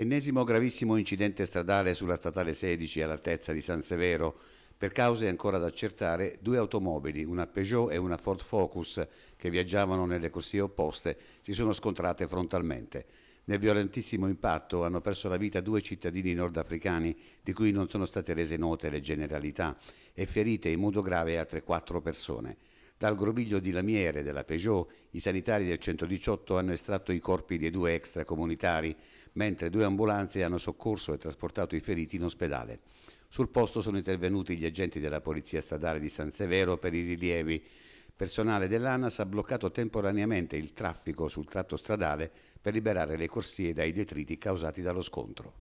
Ennesimo gravissimo incidente stradale sulla statale 16 all'altezza di San Severo. Per cause ancora da accertare, due automobili, una Peugeot e una Ford Focus, che viaggiavano nelle corsie opposte, si sono scontrate frontalmente. Nel violentissimo impatto hanno perso la vita due cittadini nordafricani, di cui non sono state rese note le generalità, e ferite in modo grave altre quattro persone. Dal groviglio di lamiere della Peugeot, i sanitari del 118 hanno estratto i corpi dei due extracomunitari, mentre due ambulanze hanno soccorso e trasportato i feriti in ospedale. Sul posto sono intervenuti gli agenti della Polizia Stradale di San Severo per i rilievi. Personale dell'ANAS ha bloccato temporaneamente il traffico sul tratto stradale per liberare le corsie dai detriti causati dallo scontro.